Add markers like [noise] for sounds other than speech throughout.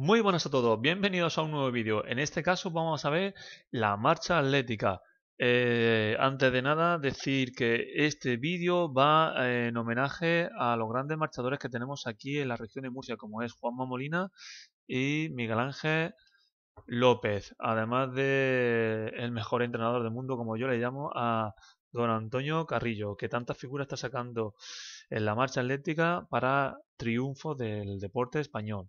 Muy buenas a todos, bienvenidos a un nuevo vídeo. En este caso vamos a ver la marcha atlética. Eh, antes de nada decir que este vídeo va en homenaje a los grandes marchadores que tenemos aquí en la región de Murcia, como es Juanma Molina y Miguel Ángel López, además de el mejor entrenador del mundo, como yo le llamo, a don Antonio Carrillo, que tantas figuras está sacando en la marcha atlética para triunfo del deporte español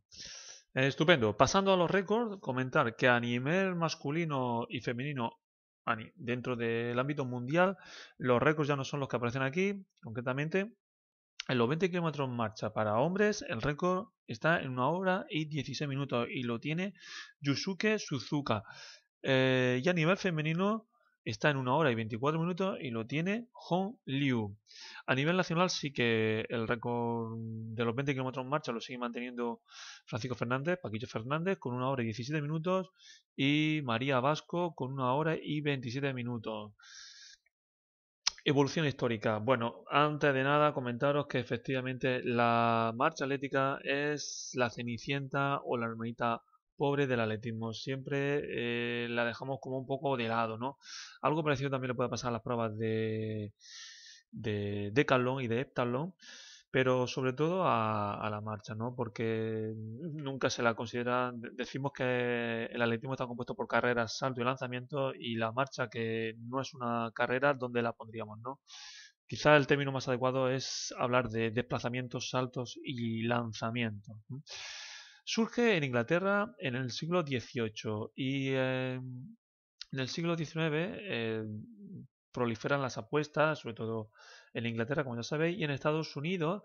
estupendo. Pasando a los récords, comentar que a nivel masculino y femenino dentro del ámbito mundial, los récords ya no son los que aparecen aquí, concretamente. En los 20 kilómetros marcha para hombres, el récord está en una hora y 16 minutos y lo tiene Yusuke Suzuka. Eh, y a nivel femenino, está en una hora y 24 minutos y lo tiene Hong Liu. A nivel nacional sí que el récord de los 20 kilómetros en marcha lo sigue manteniendo Francisco Fernández, Paquillo Fernández con una hora y 17 minutos y María Vasco con una hora y 27 minutos. Evolución histórica. Bueno, antes de nada comentaros que efectivamente la marcha atlética es la cenicienta o la hermanita pobre del atletismo. Siempre eh, la dejamos como un poco de lado, ¿no? Algo parecido también le puede pasar a las pruebas de, de Calón y de heptatlón, pero sobre todo a, la marcha, ¿no? Porque nunca se la considera. Decimos que el atletismo está compuesto por carreras, salto y lanzamiento, y la marcha, que no es una carrera, ¿dónde la pondríamos, no? Quizá el término más adecuado es hablar de desplazamientos, saltos y lanzamientos. Surge en Inglaterra en el siglo XVIII y em, en el siglo XIX eh, proliferan las apuestas, sobre todo en Inglaterra, como ya sabéis, y en Estados Unidos,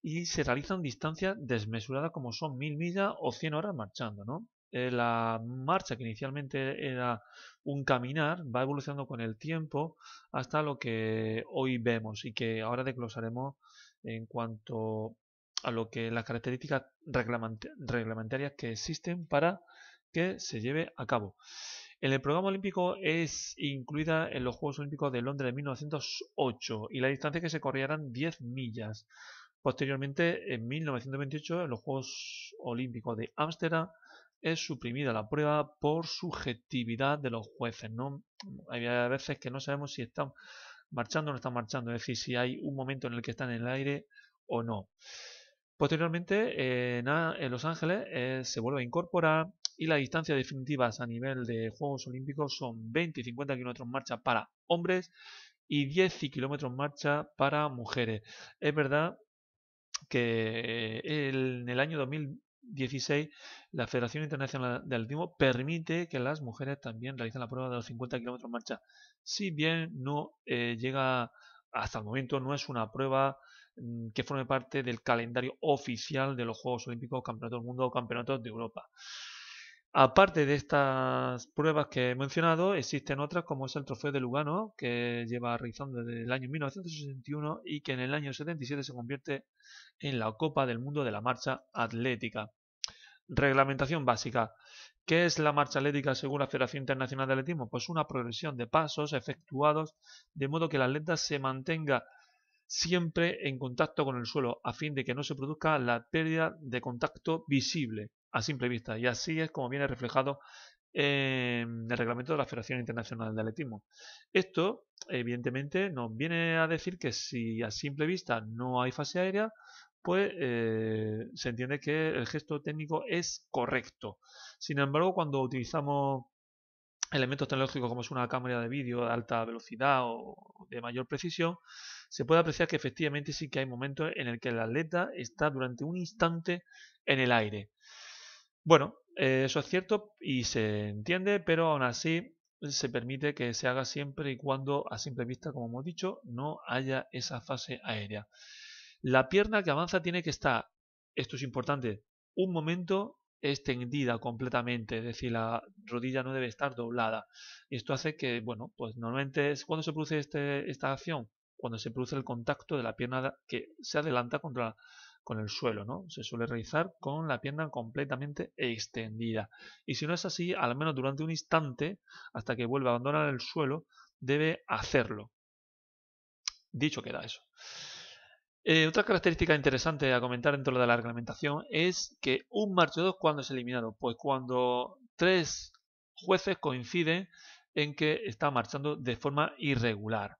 y se realizan distancias desmesuradas como son mil millas o 100 horas marchando, ¿no? Eh, la marcha que inicialmente era un caminar va evolucionando con el tiempo hasta lo que hoy vemos y que ahora desglosaremos en cuanto a lo que las características reglamentarias que existen para que se lleve a cabo. En el programa olímpico es incluida en los Juegos Olímpicos de Londres de 1908 y la distancia que se corría 10 millas. Posteriormente, en 1928, en los Juegos Olímpicos de Ámsterdam, es suprimida la prueba por subjetividad de los jueces. ¿no? Hay veces que no sabemos si están marchando o no están marchando, es decir, si hay un momento en el que están en el aire o no. Posteriormente, eh, en, Los Ángeles eh, se vuelve a incorporar y las distancias definitivas a nivel de Juegos Olímpicos son 20 y 50 kilómetros marcha para hombres y 10 kilómetros marcha para mujeres. Es verdad que eh, en el año 2016 la Federación Internacional de Atletismo permite que las mujeres también realicen la prueba de los 50 kilómetros marcha. Si bien no llega hasta el momento, no es una prueba Mm, que forme parte del calendario oficial de los Juegos Olímpicos, Campeonatos del Mundo o Campeonatos de Europa. Aparte de estas pruebas que he mencionado, existen otras como es el Trofeo de Lugano, que lleva realizando desde el año 1961 y que en el año 77 se convierte en la Copa del Mundo de la Marcha Atlética. Reglamentación básica. ¿Qué es la marcha atlética según la Federación Internacional de Atletismo? Pues una progresión de pasos efectuados de modo que el atleta se mantenga siempre en contacto con el suelo a fin de que no se produzca la pérdida de contacto visible a simple vista y así es como viene reflejado en el reglamento de la Federación Internacional de Atletismo. Esto, evidentemente, nos viene a decir que si a simple vista no hay fase aérea, pues eh, se entiende que el gesto técnico es correcto. Sin embargo, cuando utilizamos elementos tecnológicos como es una cámara de vídeo de alta velocidad o de mayor precisión, se puede apreciar que efectivamente sí que hay momentos en el que el atleta está durante un instante en el aire. Bueno, eh, eso es cierto y se entiende, pero aún así se permite que se haga siempre y cuando a simple vista, como hemos dicho, no haya esa fase aérea. La pierna que avanza tiene que estar, esto es importante, un momento extendida completamente, es decir, la rodilla no debe estar doblada. Y esto hace que, bueno, pues normalmente es cuando se produce este, esta acción, cuando se produce el contacto de la pierna que se adelanta contra, con el suelo, ¿no? Se suele realizar con la pierna completamente extendida. Y si no es así, al menos durante un instante, hasta que vuelva a abandonar el suelo, debe hacerlo. Dicho queda eso. Eh, otra característica interesante a comentar dentro de la reglamentación es que un marcho 2 cuando es eliminado, pues cuando tres jueces coinciden en que está marchando de forma irregular.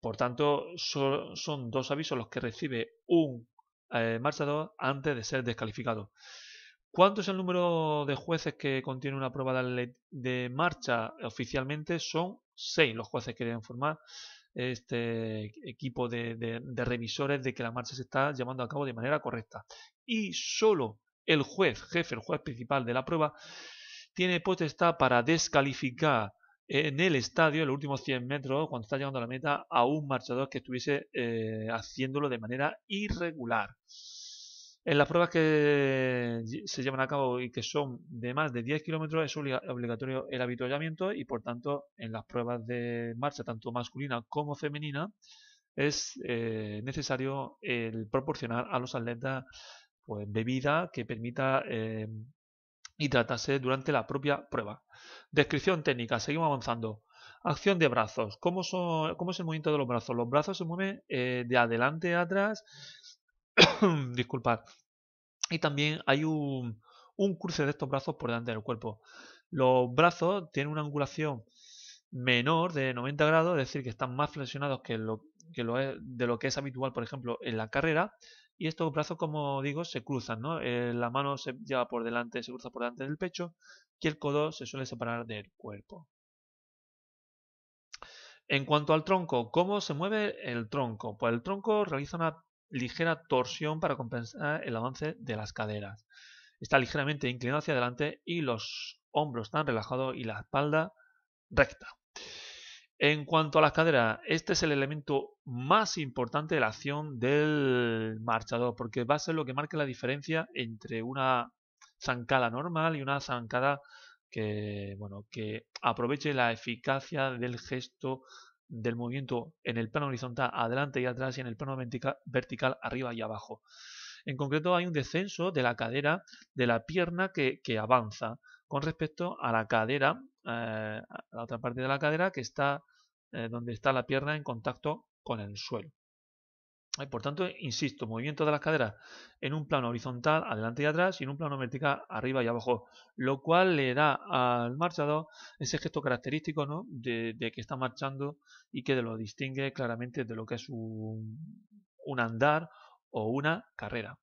Por tanto, son dos avisos los que recibe un eh, marchador antes de ser descalificado. ¿Cuánto es el número de jueces que contiene una prueba de, marcha oficialmente? Son seis los jueces que deben formar este equipo de, de, revisores de que la marcha se está llevando a cabo de manera correcta. Y solo el juez, jefe, el juez principal de la prueba, tiene potestad para descalificar en el estadio, en los últimos 100 metros, cuando está llegando a la meta, a un marchador que estuviese eh, haciéndolo de manera irregular. En las pruebas que se llevan a cabo y que son de más de 10 kilómetros es obligatorio el habituallamiento y por tanto en las pruebas de marcha tanto masculina como femenina es eh, necesario el proporcionar a los atletas pues, bebida que permita eh, y tratarse durante la propia prueba. Descripción técnica, seguimos avanzando. Acción de brazos. ¿Cómo, es el movimiento de los brazos? Los brazos se mueven eh, de adelante a atrás. [coughs] Disculpad. Y también hay un, un cruce de estos brazos por delante del cuerpo. Los brazos tienen una angulación menor de 90 grados, es decir, que están más flexionados que de lo que es habitual, por ejemplo, en la carrera, y estos brazos, como digo, se cruzan, eh, la mano se lleva por delante, se cruza por delante del pecho y el codo se suele separar del cuerpo. En cuanto al tronco, ¿cómo se mueve el tronco? Pues el tronco realiza una ligera torsión para compensar el avance de las caderas. Está ligeramente inclinado hacia adelante y los hombros están relajados y la espalda recta. En cuanto a las caderas, este es el elemento más importante de la acción del marchador, porque va a ser lo que marque la diferencia entre una zancada normal y una zancada que, bueno, que aproveche la eficacia del gesto del movimiento en el plano horizontal adelante y atrás y en el plano vertical, arriba y abajo. En concreto hay un descenso de la cadera de la pierna que, avanza con respecto a la cadera, eh, a la otra parte de la cadera que está eh, donde está la pierna en contacto con el suelo. por tanto, insisto, movimiento de las caderas en un plano horizontal, adelante y atrás, y en un plano vertical, arriba y abajo, lo cual le da al marchador ese gesto característico ¿no? de, que está marchando y que lo distingue claramente de lo que es un andar o una carrera.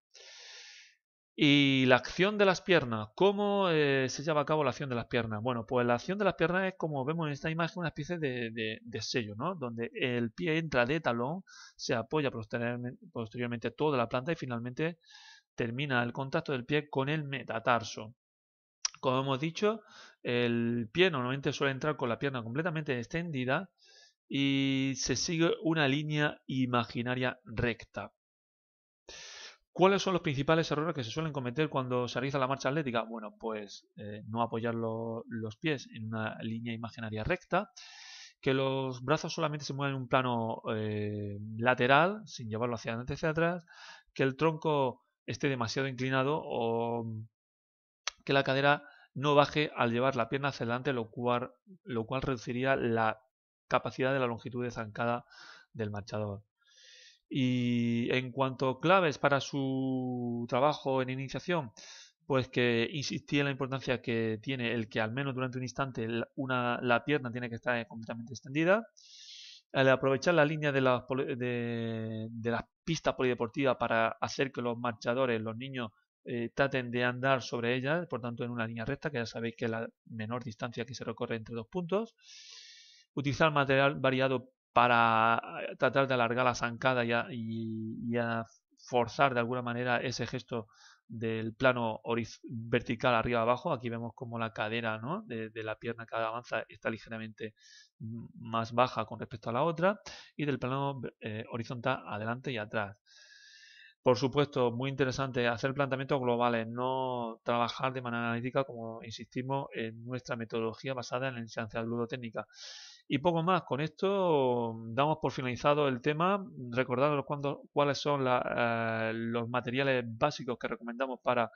Y la acción de las piernas, ¿cómo eh, se lleva a cabo la acción de las piernas? Bueno, pues la acción de las piernas es como vemos en esta imagen, una especie de, sello, ¿no? Donde el pie entra de talón, se apoya posteriormente toda la planta y finalmente termina el contacto del pie con el metatarso. Como hemos dicho, el pie normalmente suele entrar con la pierna completamente extendida y se sigue una línea imaginaria recta. ¿Cuáles son los principales errores que se suelen cometer cuando se realiza la marcha atlética? Bueno, pues eh, no apoyar los pies en una línea imaginaria recta, que los brazos solamente se muevan en un plano eh, lateral, sin llevarlo hacia adelante, hacia atrás, que el tronco esté demasiado inclinado o que la cadera no baje al llevar la pierna hacia adelante, lo cual, lo cual reduciría la capacidad de la longitud de zancada del marchador. Y en cuanto a claves para su trabajo en iniciación, pues que insistí en la importancia que tiene el que al menos durante un instante la pierna tiene que estar completamente extendida, al aprovechar la línea de las, de, de las pistas polideportivas para hacer que los marchadores, los niños, eh, traten de andar sobre ellas, por tanto en una línea recta, que ya sabéis que es la menor distancia que se recorre entre dos puntos, utilizar material variado para tratar de alargar la zancada y forzar de alguna manera ese gesto del plano vertical arriba abajo. Aquí vemos como la cadera de, la pierna que avanza está ligeramente más baja con respecto a la otra y del plano eh, horizontal adelante y atrás. Por supuesto, muy interesante hacer planteamientos globales, no trabajar de manera analítica como insistimos en nuestra metodología basada en la enseñanza técnica y poco más, con esto mm, damos por finalizado el tema, recordando cuáles son eh, los materiales básicos que recomendamos para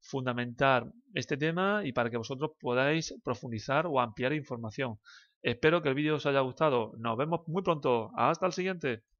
fundamentar este tema y para que vosotros podáis profundizar o ampliar información. Espero que el vídeo os haya gustado. Nos vemos muy pronto. Hasta el siguiente.